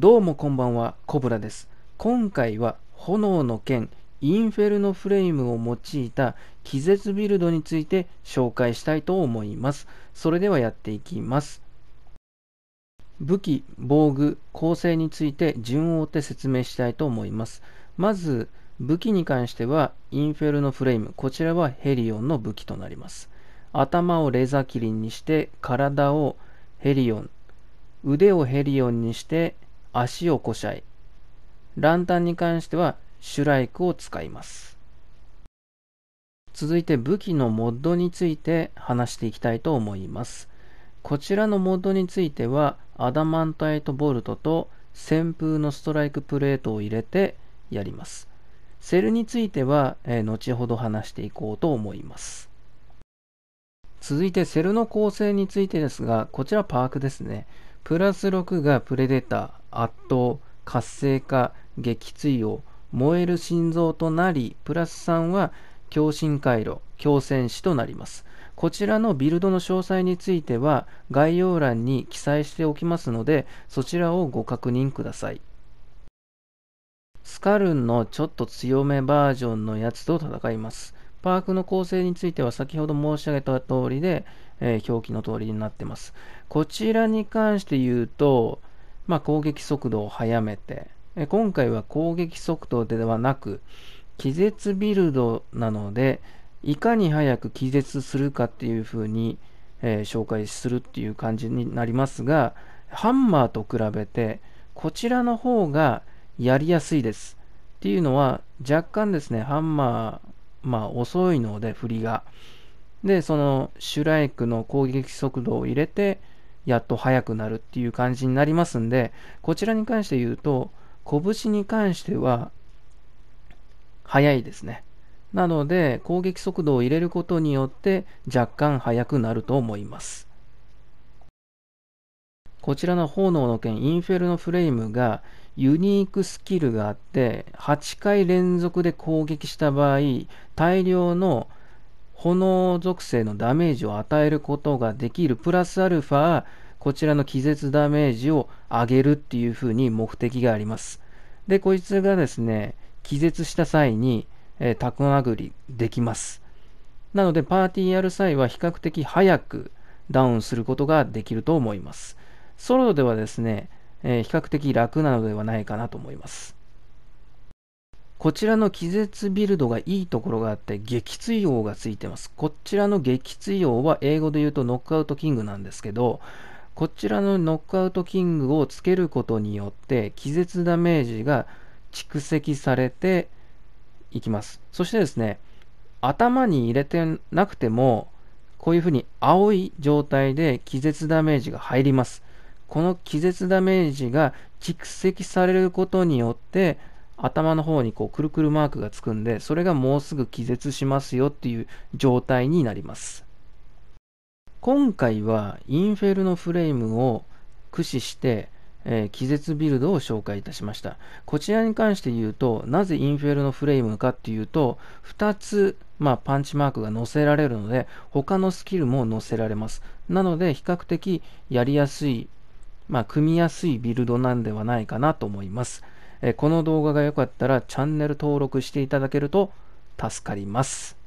どうもこんばんは、コブラです。今回は炎の剣インフェルノフレームを用いた気絶ビルドについて紹介したいと思います。それではやっていきます。武器、防具、構成について順を追って説明したいと思います。まず、武器に関してはインフェルノフレーム、こちらはヘリオンの武器となります。頭をレザキリンにして体をヘリオン、腕をヘリオンにして足をこしゃい、ランタンに関してはシュライクを使います。続いて武器のモッドについて話していきたいと思います。こちらのモッドについてはアダマントイトボルトと旋風のストライクプレートを入れてやります。セルについては、えー、後ほど話していこうと思います。続いてセルの構成についてですが、こちらパークですね。プラス6がプレデター、圧倒、活性化、撃墜を燃える心臓となり、プラス3は共振回路、強戦死となります。こちらのビルドの詳細については概要欄に記載しておきますので、そちらをご確認ください。スカルンのちょっと強めバージョンのやつと戦います。パークの構成については先ほど申し上げた通りで、えー、表記の通りになってます。こちらに関して言うと、まあ、攻撃速度を速めて、え今回は攻撃速度ではなく、気絶ビルドなので、いかに早く気絶するかっていう風に、えー、紹介するっていう感じになりますが、ハンマーと比べて、こちらの方がやりやすいです。っていうのは、若干ですね、ハンマー、まあ遅いので、振りが。で、その、シュライクの攻撃速度を入れて、やっと速くなるっていう感じになりますんで、こちらに関して言うと、拳に関しては、速いですね。なので、攻撃速度を入れることによって若干速くなると思います。こちらの炎の剣インフェルノフレイムがユニークスキルがあって8回連続で攻撃した場合大量の炎属性のダメージを与えることができるプラスアルファこちらの気絶ダメージを上げるっていう風に目的がありますでこいつがですね気絶した際に、えー、タコ殴りできますなのでパーティーやる際は比較的早くダウンすることができると思いますソロではですね、えー、比較的楽なのではないかなと思いますこちらの気絶ビルドがいいところがあって、撃墜王がついてます。こちらの撃墜王は英語で言うとノックアウトキングなんですけど、こちらのノックアウトキングをつけることによって、気絶ダメージが蓄積されていきます。そしてですね、頭に入れてなくても、こういうふうに青い状態で気絶ダメージが入ります。この気絶ダメージが蓄積されることによって、頭の方にこうくるくるマークがつくんで、それがもうすぐ気絶しますよっていう状態になります。今回はインフェルノフレームを駆使して、えー、気絶ビルドを紹介いたしました。こちらに関して言うと、なぜインフェルノフレームかっていうと、2つ、まあ、パンチマークが載せられるので、他のスキルも載せられます。なので、比較的やりやすい、まあ、組みやすいビルドなんではないかなと思います。えこの動画が良かったらチャンネル登録していただけると助かります。